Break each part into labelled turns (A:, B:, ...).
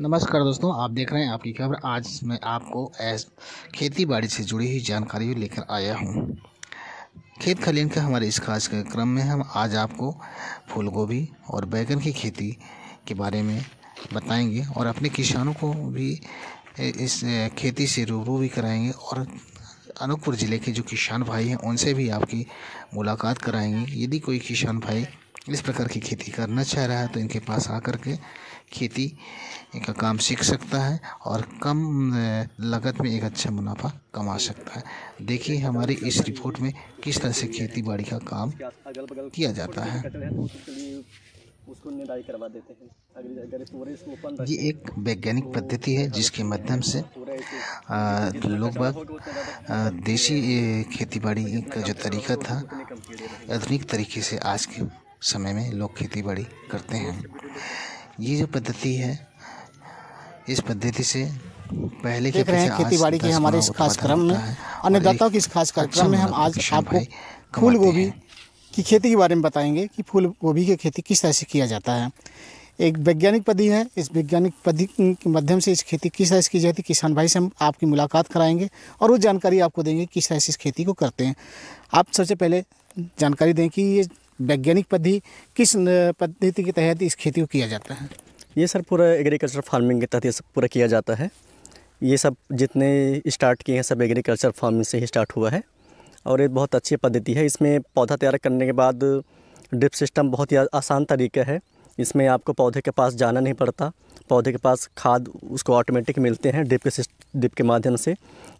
A: नमस्कार दोस्तों आप देख रहे हैं आपकी खबर आज मैं आपको एस खेती बाड़ी से जुड़ी हुई जानकारी लेकर आया हूँ खेत खलियन के हमारे इस खास कार्यक्रम में हम आज आपको फूल गोभी और बैगन की खेती के बारे में बताएंगे और अपने किसानों को भी इस खेती से रूबरू भी कराएंगे और अनूपपुर ज़िले के जो किसान भाई हैं उनसे भी आपकी मुलाकात कराएंगे यदि कोई किसान भाई इस प्रकार की खेती करना चाह रहा है तो इनके पास आकर के खेती का काम सीख सकता है और कम लागत में एक अच्छा मुनाफा कमा सकता है देखिए हमारी इस रिपोर्ट में किस तरह से खेती बाड़ी का काम किया जाता है ये एक वैज्ञानिक पद्धति है जिसके माध्यम से लोग बाग देशी खेती बाड़ी का जो तरीका था आधुनिक तरीके से आज के समय में लोग खेती बाड़ी करते हैं ये जो पद्धति है इस पद्धति से पहले देख रहे हैं खेती बाड़ी के हमारे इस खास क्रम में अन्नदाताओं के इस खास कार्यक्रम अच्छा में हम आज आपको फूल गोभी की खेती के बारे में बताएंगे कि फूल गोभी की खेती किस तरह से किया जाता है एक वैज्ञानिक पद्धति है इस वैज्ञानिक पद्धति के माध्यम से इस खेती किस तरह से की जाती है किसान भाई से हम आपकी मुलाकात कराएंगे और वो जानकारी आपको देंगे किस तरह से इस खेती को करते हैं आप सबसे पहले जानकारी दें कि ये वैज्ञानिक पद्धति किस पद्धति के तहत इस खेती को किया जाता है
B: ये सर पूरा एग्रीकल्चर फार्मिंग के तहत ये सब पूरा किया जाता है ये सब जितने स्टार्ट किए हैं सब एग्रीकल्चर फार्मिंग से ही स्टार्ट हुआ है और ये बहुत अच्छी पद्धति है इसमें पौधा तैयार करने के बाद ड्रिप सिस्टम बहुत ही आसान तरीका है इसमें आपको पौधे के पास जाना नहीं पड़ता पौधे के पास खाद उसको ऑटोमेटिक मिलते हैं ड्रिप के ड्रिप के माध्यम से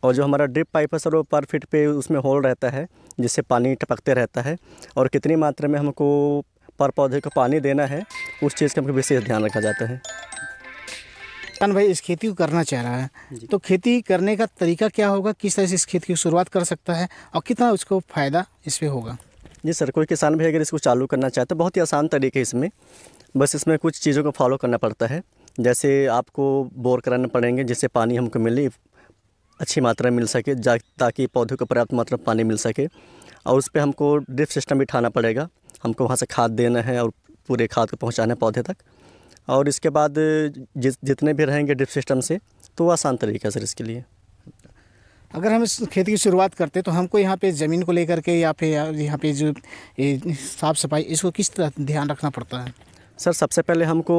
B: और जो हमारा ड्रिप पाइप है सर वो पर फिट पे उसमें होल रहता है जिससे पानी टपकते रहता है और कितनी मात्रा में हमको पर पौधे को पानी देना है उस चीज़ का हमको विशेष ध्यान रखा जाता है
A: कन भाई इस खेती को करना चाह रहा है तो खेती करने का तरीका क्या होगा किस तरह से इस खेती की शुरुआत कर सकता है और कितना उसको फ़ायदा इसमें होगा
B: जी सर कोई किसान भी अगर इसको चालू करना चाहता तो बहुत ही आसान तरीके इसमें बस इसमें कुछ चीज़ों को फॉलो करना पड़ता है जैसे आपको बोर कराने पड़ेंगे जिससे पानी हमको मिले अच्छी मात्रा में मिल सके ताकि पौधों को पर्याप्त मात्रा में पानी मिल सके और उस पर हमको ड्रिप सिस्टम बिठाना पड़ेगा हमको वहाँ से खाद देना है और पूरे खाद को पहुँचाना है पौधे तक और इसके बाद जिस जितने भी रहेंगे ड्रिप सिस्टम से तो वो आसान तरीका सर इसके लिए अगर हम
A: इस खेती की शुरुआत करते तो हमको यहाँ पे ज़मीन को लेकर के या फिर यहाँ पे जो साफ़ सफाई इसको किस तरह ध्यान रखना पड़ता है
B: सर सबसे पहले हमको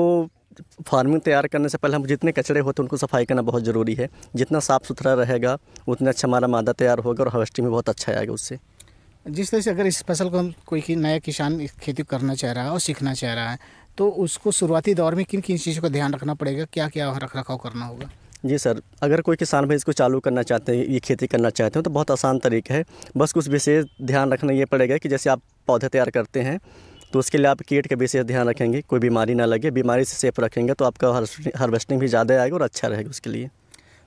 B: फार्मिंग तैयार करने से पहले हम जितने कचड़े होते हैं उनको सफाई करना बहुत ज़रूरी है जितना साफ़ सुथरा रहेगा उतना अच्छा हमारा मादा तैयार होगा और हार्वेस्टिंग में बहुत अच्छा आएगा उससे
A: जिस तरह से अगर इस फसल को हम कोई नया किसान खेती करना चाह रहा है और सीखना चाह रहा है तो उसको शुरुआती दौर में किन किन चीज़ों का ध्यान रखना पड़ेगा क्या क्या रख रखाव करना होगा
B: जी सर अगर कोई किसान भाई इसको चालू करना चाहते हैं ये खेती करना चाहते हैं तो बहुत आसान तरीका है बस कुछ विशेष ध्यान रखना ये पड़ेगा कि जैसे आप पौधे तैयार करते हैं तो उसके लिए आप कीट का विशेष ध्यान रखेंगे कोई बीमारी ना लगे बीमारी से सेफ रखेंगे तो आपका हार्वेस्टिंग भी ज़्यादा आएगा और अच्छा रहेगा उसके लिए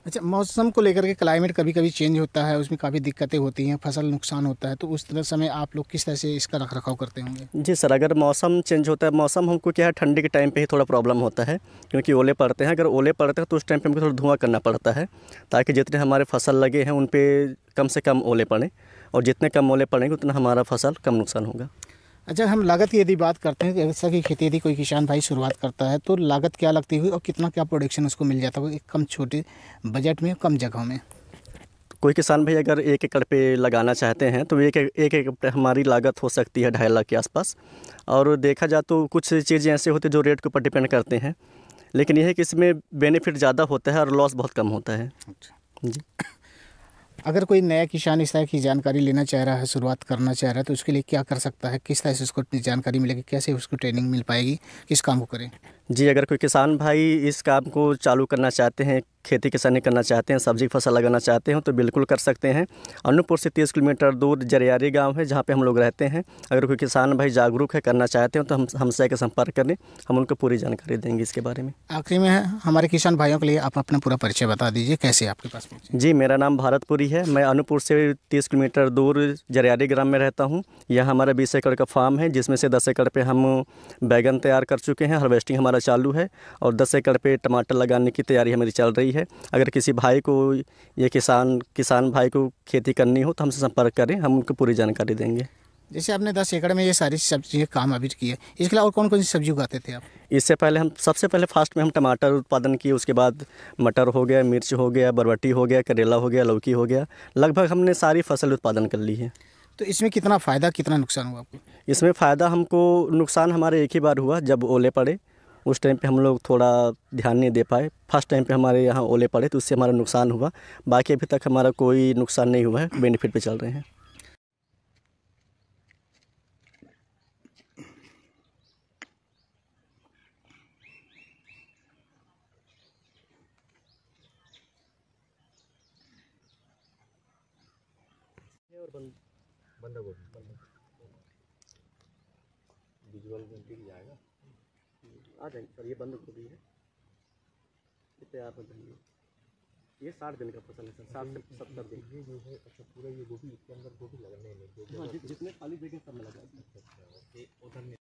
A: अच्छा मौसम को लेकर के क्लाइमेट कभी कभी चेंज होता है उसमें काफ़ी दिक्कतें होती हैं फसल नुकसान होता है तो उस तरह समय आप लोग किस तरह से इसका रख रखाव करते होंगे
B: जी सर अगर मौसम चेंज होता है मौसम हमको क्या है ठंडी के टाइम पे ही थोड़ा प्रॉब्लम होता है क्योंकि ओले पड़ते हैं अगर ओले पड़ते हैं तो उस टाइम पर हमको थोड़ा धुआँ करना पड़ता है ताकि जितने हमारे फसल लगे हैं उन पर कम से कम ओले पड़ें और जितने कम ओले पड़ेंगे उतना हमारा फसल कम नुकसान होगा
A: अच्छा हम लागत की यदि बात करते हैं जैसा की खेती यदि कोई किसान भाई शुरुआत करता है तो लागत क्या लगती हुई और कितना क्या प्रोडक्शन उसको मिल जाता है कम छोटे बजट में कम जगहों में
B: कोई किसान भाई अगर एक एकड़ पे लगाना चाहते हैं तो एक एक एकड़ हमारी लागत हो सकती है ढाई लाख के आसपास और देखा जाए तो कुछ चीज़ें ऐसे हैं जो रेट के ऊपर डिपेंड करते हैं लेकिन यह है कि इसमें बेनिफिट ज़्यादा होता है और लॉस बहुत कम होता है अच्छा। जी
A: अगर कोई नया किसान इस तरह की जानकारी लेना चाह रहा है शुरुआत करना चाह रहा है तो उसके लिए क्या कर सकता है किस तरह से उसको जानकारी मिलेगी कैसे उसको ट्रेनिंग मिल पाएगी किस काम को करें
B: जी अगर कोई किसान भाई इस काम को चालू करना चाहते हैं खेती किसानी करना चाहते हैं सब्जी की फसल लगाना चाहते हैं तो बिल्कुल कर सकते हैं अनूपपुर से तीस किलोमीटर दूर जरियारी गांव है जहां पे हम लोग रहते हैं अगर कोई किसान भाई जागरूक है करना चाहते हैं तो हम हमसे आकर संपर्क करें हम उनको पूरी जानकारी देंगे इसके बारे में
A: आखिरी में हमारे किसान भाइयों के लिए आप अपना पूरा परिचय बता दीजिए कैसे आपके पास
B: जी मेरा नाम भारतपुरी है मैं अनूपपुर से तीस किलोमीटर दूर जरियारी ग्राम में रहता हूँ यहाँ हमारा बीस एकड़ का फार्म है जिसमें से दस एकड़ पर हम बैगन तैयार कर चुके हैं हार्वेस्टिंग हमारा चालू है और दस एकड़ पर टमाटर लगाने की तैयारी हमारी चल रही गई है अगर किसी भाई को या किसान किसान भाई को खेती करनी हो तो हमसे संपर्क करें हम उनको पूरी जानकारी देंगे
A: जैसे आपने दस एकड़ में ये सारी सब्जी काम अभी किए इसके अलावा कौन कौन सी सब्जी उगाते थे आप
B: इससे पहले हम सबसे पहले फास्ट में हम टमाटर उत्पादन किए उसके बाद मटर हो गया मिर्च हो गया बरबटी हो गया करेला हो गया लौकी हो गया लगभग हमने सारी फसल उत्पादन कर ली है
A: तो इसमें कितना फ़ायदा कितना नुकसान हुआ आपको
B: इसमें फ़ायदा हमको नुकसान हमारे एक ही बार हुआ जब ओले पड़े उस टाइम पे हम लोग थोड़ा ध्यान नहीं दे पाए फर्स्ट टाइम पे हमारे यहाँ ओले पड़े तो उससे हमारा नुकसान हुआ बाकी अभी तक हमारा कोई नुकसान नहीं हुआ है बेनिफिट पे चल रहे हैं और बंदा विजुअल जाएगा आ जाएंगे सर ये बंद गोभी है ये तैयार हो जाएंगे ये साठ दिन का फसल है सर साठ से सत्तर दिन ये जो
A: है अच्छा पूरा ये गोभी इसके अंदर गोभी लगने में हाँ जितने खाली जगह सब लगा